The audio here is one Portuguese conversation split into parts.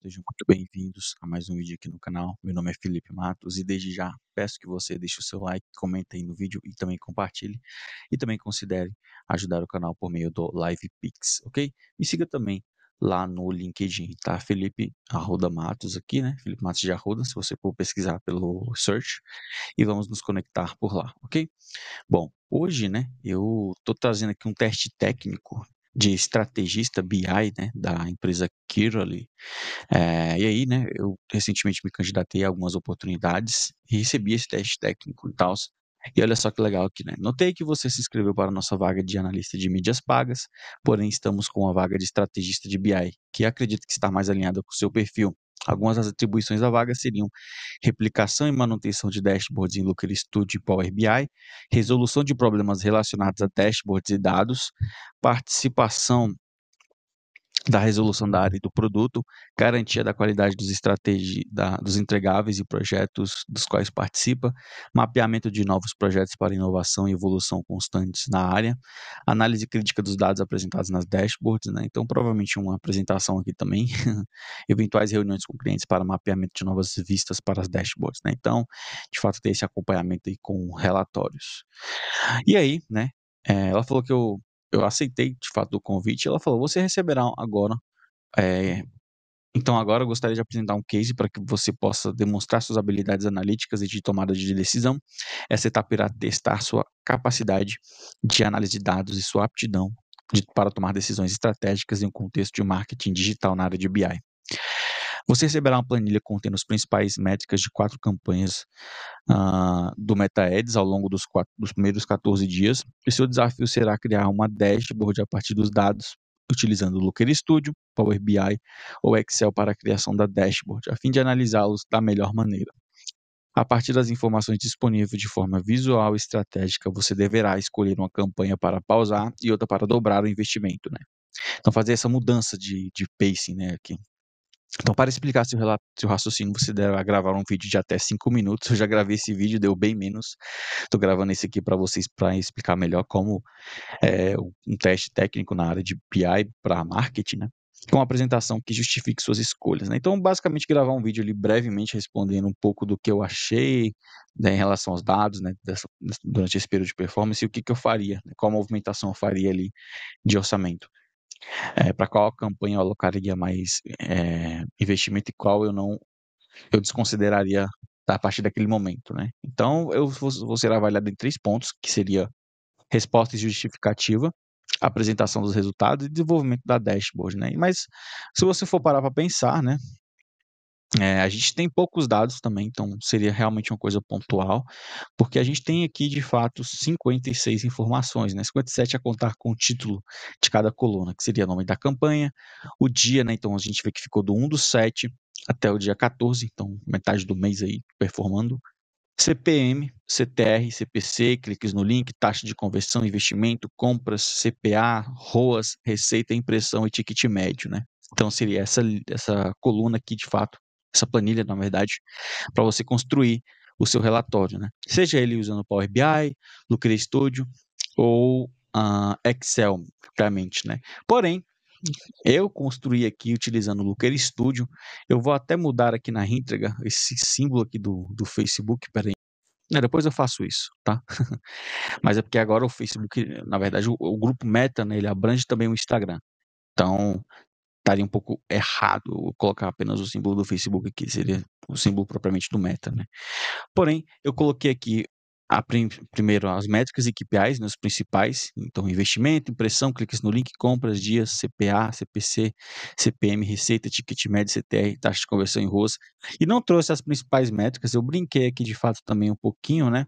Sejam muito bem-vindos a mais um vídeo aqui no canal. Meu nome é Felipe Matos e desde já peço que você deixe o seu like, comente aí no vídeo e também compartilhe. E também considere ajudar o canal por meio do Live Pix, ok? Me siga também lá no LinkedIn, tá? Felipe Arruda Matos aqui, né? Felipe Matos de Arruda, se você for pesquisar pelo search. E vamos nos conectar por lá, ok? Bom, hoje, né, eu tô trazendo aqui um teste técnico de estrategista BI né, da empresa Kirali. É, eh, e aí, né, eu recentemente me candidatei a algumas oportunidades e recebi esse teste técnico e tal. E olha só que legal aqui, né? Notei que você se inscreveu para a nossa vaga de analista de mídias pagas, porém estamos com a vaga de estrategista de BI, que acredito que está mais alinhada com o seu perfil. Algumas das atribuições da vaga seriam replicação e manutenção de dashboards em Looker Studio e Power BI, resolução de problemas relacionados a dashboards e dados, participação da resolução da área e do produto, garantia da qualidade dos, da, dos entregáveis e projetos dos quais participa, mapeamento de novos projetos para inovação e evolução constantes na área, análise crítica dos dados apresentados nas dashboards, né? então provavelmente uma apresentação aqui também, eventuais reuniões com clientes para mapeamento de novas vistas para as dashboards. Né? Então, de fato, tem esse acompanhamento aí com relatórios. E aí, né, é, ela falou que eu eu aceitei de fato o convite. Ela falou: você receberá agora. É, então, agora eu gostaria de apresentar um case para que você possa demonstrar suas habilidades analíticas e de tomada de decisão. Essa etapa irá testar sua capacidade de análise de dados e sua aptidão de, para tomar decisões estratégicas em um contexto de marketing digital na área de BI. Você receberá uma planilha contendo as principais métricas de quatro campanhas uh, do MetaEds ao longo dos, quatro, dos primeiros 14 dias. E seu desafio será criar uma dashboard a partir dos dados utilizando o Looker Studio, Power BI ou Excel para a criação da dashboard, a fim de analisá-los da melhor maneira. A partir das informações disponíveis de forma visual e estratégica, você deverá escolher uma campanha para pausar e outra para dobrar o investimento. Né? Então, fazer essa mudança de, de pacing né, aqui. Então, para explicar seu, relato, seu raciocínio, você deve gravar um vídeo de até 5 minutos. Eu já gravei esse vídeo, deu bem menos. Estou gravando esse aqui para vocês para explicar melhor como é, um teste técnico na área de BI para marketing, né? com uma apresentação que justifique suas escolhas. Né? Então, basicamente, gravar um vídeo ali brevemente respondendo um pouco do que eu achei né, em relação aos dados né, dessa, durante esse período de performance e o que, que eu faria, né? qual movimentação eu faria ali de orçamento. É, para qual campanha eu alocaria mais é, investimento e qual eu não eu desconsideraria a partir daquele momento, né? Então eu vou, vou ser avaliado em três pontos, que seria resposta e justificativa, apresentação dos resultados e desenvolvimento da dashboard, né? Mas se você for parar para pensar, né, é, a gente tem poucos dados também, então seria realmente uma coisa pontual, porque a gente tem aqui de fato 56 informações, né? 57 a contar com o título de cada coluna, que seria o nome da campanha, o dia, né? Então a gente vê que ficou do 1 do 7 até o dia 14, então metade do mês aí performando. CPM, CTR, CPC, cliques no link, taxa de conversão, investimento, compras, CPA, ROAS, receita, impressão e ticket médio, né? Então seria essa, essa coluna aqui de fato essa planilha, na verdade, para você construir o seu relatório, né? Seja ele usando Power BI, Looker Studio ou uh, Excel, claramente, né? Porém, eu construí aqui utilizando o Looker Studio. Eu vou até mudar aqui na entrega esse símbolo aqui do, do Facebook, peraí. depois eu faço isso, tá? Mas é porque agora o Facebook, na verdade, o, o grupo Meta, né, ele abrange também o Instagram. Então, estaria um pouco errado colocar apenas o símbolo do Facebook aqui, seria o símbolo propriamente do Meta, né? Porém, eu coloquei aqui a prim primeiro as métricas e KPIs, né, principais, então investimento, impressão, cliques no link, compras, dias, CPA, CPC, CPM, receita, ticket médio, CTR, taxa de conversão em ROAS. E não trouxe as principais métricas, eu brinquei aqui de fato também um pouquinho, né?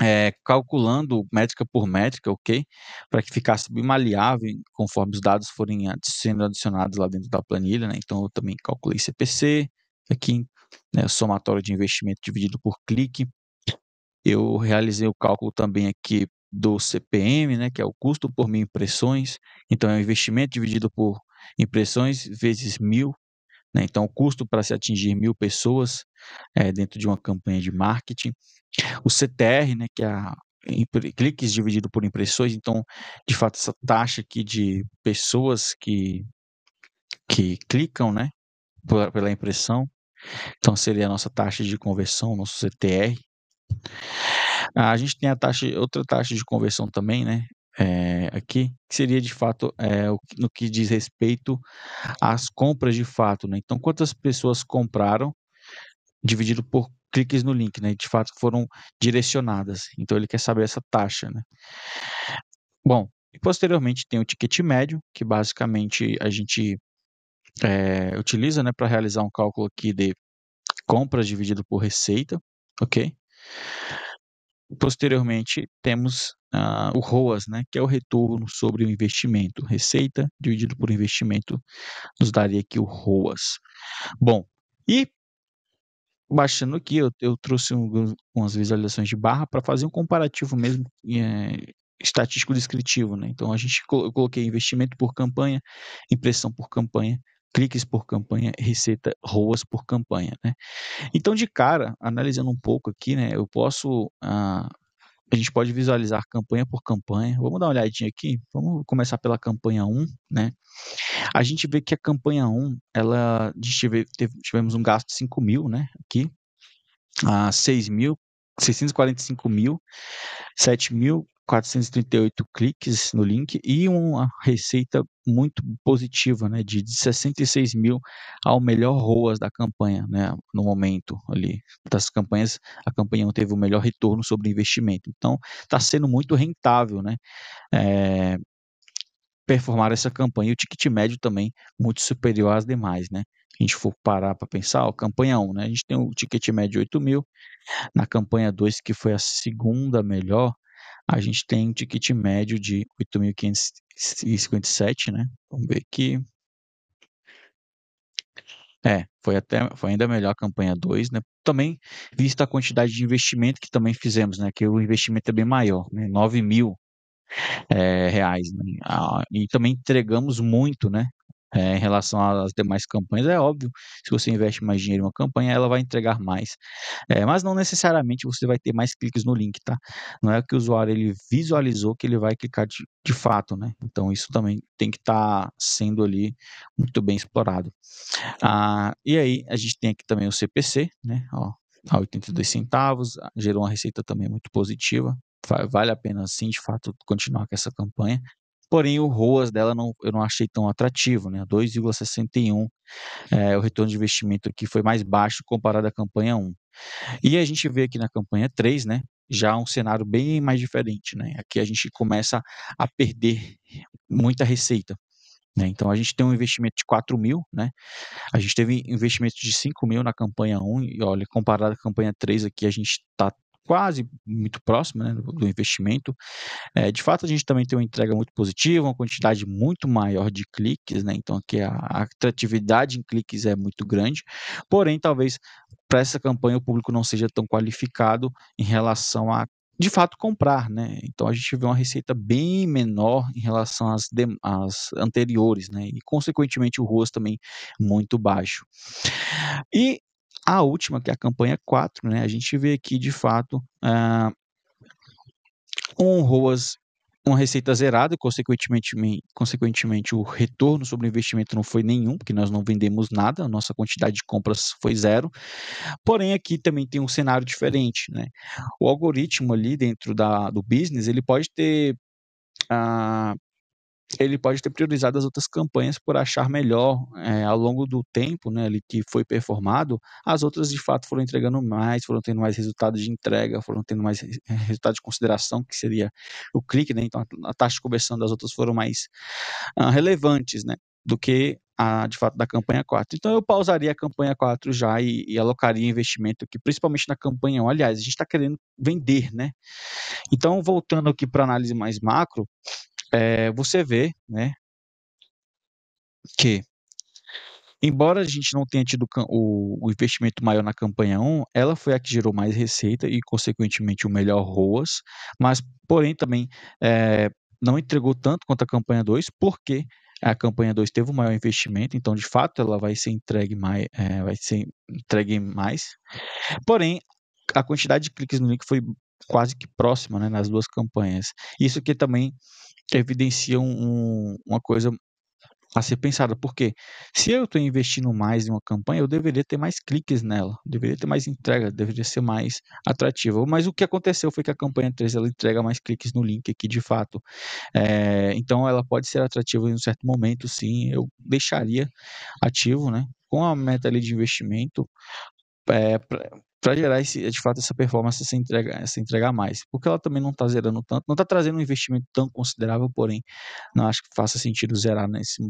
é, calculando métrica por métrica, ok? Para que ficasse bem maleável conforme os dados forem sendo adicionados lá dentro da planilha, né? Então eu também calculei CPC, aqui, né, somatório de investimento dividido por clique. Eu realizei o cálculo também aqui do CPM, né, que é o custo por mil impressões. Então, é o investimento dividido por impressões vezes mil. Né? Então, o custo para se atingir mil pessoas é, dentro de uma campanha de marketing o CTR, né, que é a cliques dividido por impressões, então, de fato, essa taxa aqui de pessoas que, que clicam, né, pela impressão, então seria a nossa taxa de conversão, nosso CTR. Ah, a gente tem a taxa, outra taxa de conversão também, né, é, aqui, que seria de fato é, no que diz respeito às compras de fato, né, então quantas pessoas compraram dividido por cliques no link, né? De fato foram direcionadas. Então ele quer saber essa taxa, né? Bom, e posteriormente tem o ticket médio, que basicamente a gente é, utiliza, né, para realizar um cálculo aqui de compras dividido por receita, ok? Posteriormente temos uh, o ROAS, né, que é o retorno sobre o investimento, receita dividido por investimento nos daria aqui o ROAS. Bom, e baixando aqui, eu, eu trouxe um, umas visualizações de barra para fazer um comparativo mesmo é, estatístico descritivo. Né? Então, a gente eu coloquei investimento por campanha, impressão por campanha, cliques por campanha, receita, ROAS por campanha. Né? Então, de cara, analisando um pouco aqui, né, eu posso ah, a gente pode visualizar campanha por campanha. Vamos dar uma olhadinha aqui. Vamos começar pela campanha 1, né? A gente vê que a campanha 1, ela a teve, tivemos um gasto de 5 mil, né? Aqui, a ah, 6 mil, 645 mil, 7 mil, 438 cliques no link e uma receita muito positiva, né, de 66 mil ao melhor ROAS da campanha, né, no momento ali das campanhas, a campanha teve o melhor retorno sobre investimento, então está sendo muito rentável, né, é, performar essa campanha e o ticket médio também muito superior às demais, né, a gente for parar para pensar, ó, campanha 1, né, a gente tem o ticket médio de 8 mil, na campanha 2 que foi a segunda melhor, a gente tem um ticket médio de 8.557, né? Vamos ver aqui. É, foi até foi ainda melhor a campanha 2, né? Também vista a quantidade de investimento que também fizemos, né? Que o investimento é bem maior, né? 9 mil é, reais. Né? Ah, e também entregamos muito, né? é, em relação às demais campanhas. É óbvio, se você investe mais dinheiro em uma campanha, ela vai entregar mais. É, mas não necessariamente você vai ter mais cliques no link, tá? Não é que o usuário ele visualizou que ele vai clicar de, de fato, né? Então isso também tem que estar tá sendo ali muito bem explorado. Ah, e aí a gente tem aqui também o CPC, né? Ó, a 82 centavos, ah, gerou uma receita também muito positiva, vale a pena sim de fato continuar com essa campanha. Porém, o ROAS dela não, eu não achei tão atrativo, né? 2,61. É, o retorno de investimento aqui foi mais baixo comparado à campanha 1. E a gente vê aqui na campanha 3, né? Já um cenário bem mais diferente, né? Aqui a gente começa a perder muita receita. Né? Então a gente tem um investimento de 4 mil, né? A gente teve investimento de 5 mil na campanha 1, e olha, comparado à campanha 3 aqui, a gente está quase muito próxima né, do investimento. É, de fato, a gente também tem uma entrega muito positiva, uma quantidade muito maior de cliques, né? Então aqui a, a atratividade em cliques é muito grande. Porém, talvez para essa campanha o público não seja tão qualificado em relação a de fato comprar, né? Então a gente vê uma receita bem menor em relação às, às anteriores, né? E consequentemente o ROAS também muito baixo. E a última, que é a campanha 4, né, a gente vê aqui de fato uh, ah, um ROAS, uma receita zerada, consequentemente, consequentemente o retorno sobre o investimento não foi nenhum, porque nós não vendemos nada, a nossa quantidade de compras foi zero. Porém, aqui também tem um cenário diferente. Né? O algoritmo ali dentro da, do business, ele pode ter uh, ele pode ter priorizado as outras campanhas por achar melhor é, ao longo do tempo né, ele que foi performado, as outras de fato foram entregando mais, foram tendo mais resultados de entrega, foram tendo mais eh, resultado de consideração, que seria o clique, né, então a, taxa de conversão das outras foram mais uh, relevantes né, do que a, de fato da campanha 4. Então eu pausaria a campanha 4 já e, e alocaria investimento aqui, principalmente na campanha 1. Aliás, a gente está querendo vender, né? Então, voltando aqui para análise mais macro, é, você vê, né, que embora a gente não tenha tido o, o, investimento maior na campanha 1, ela foi a que gerou mais receita e, consequentemente, o melhor ROAS, mas, porém, também é, não entregou tanto quanto a campanha 2, porque a campanha 2 teve o um maior investimento, então, de fato, ela vai ser entregue mais. É, eh, vai ser entregue mais. Porém, a quantidade de cliques no link foi quase que próxima né, nas duas campanhas. Isso que também evidenciam um, uma coisa a ser pensada, porque se eu estou investindo mais em uma campanha, eu deveria ter mais cliques nela, deveria ter mais entrega, deveria ser mais atrativa. Mas o que aconteceu foi que a campanha 3 ela entrega mais cliques no link aqui de fato. É, então ela pode ser atrativa em um certo momento, sim. Eu deixaria ativo, né? Com a meta ali de investimento, é, para gerar esse, de fato essa performance essa entregar, essa entregar mais. Porque ela também não está zerando tanto, não está trazendo um investimento tão considerável, porém, não acho que faça sentido zerar nesse,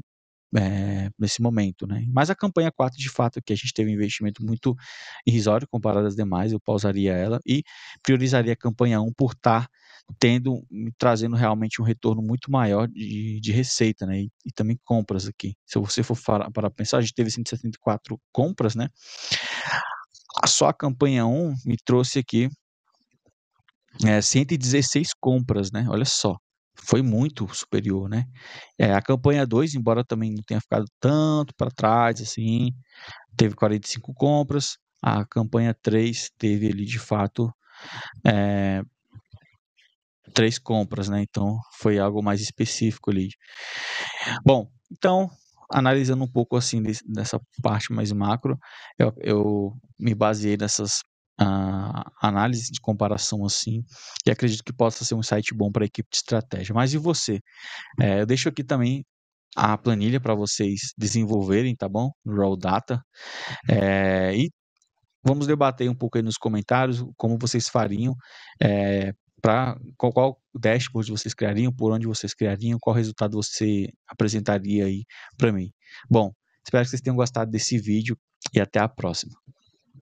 é, nesse momento. Né? Mas a campanha 4, de fato, que a gente teve um investimento muito irrisório comparado às demais, eu pausaria ela e priorizaria a campanha 1 por estar tá tendo, trazendo realmente um retorno muito maior de, de receita né? E, e, também compras aqui. Se você for para, para pensar, a gente teve 174 compras, né? Ah, só a campanha 1 me trouxe aqui é, eh, 116 compras, né? Olha só, foi muito superior, né? É, a campanha 2, embora também não tenha ficado tanto para trás, assim, teve 45 compras. A campanha 3 teve ali, de fato, é, três compras, né? Então, foi algo mais específico ali. Bom, então, analisando um pouco assim de, dessa parte mais macro, eu, eu me baseei nessas uh, análises de comparação assim e acredito que possa ser um site bom para a equipe de estratégia. Mas e você? É, eu deixo aqui também a planilha para vocês desenvolverem, tá bom? No Raw Data. É, e vamos debater um pouco aí nos comentários como vocês fariam é, para qual, qual dashboard vocês criariam, por onde vocês criariam, qual resultado você apresentaria aí para mim. Bom, espero que vocês tenham gostado desse vídeo e até a próxima.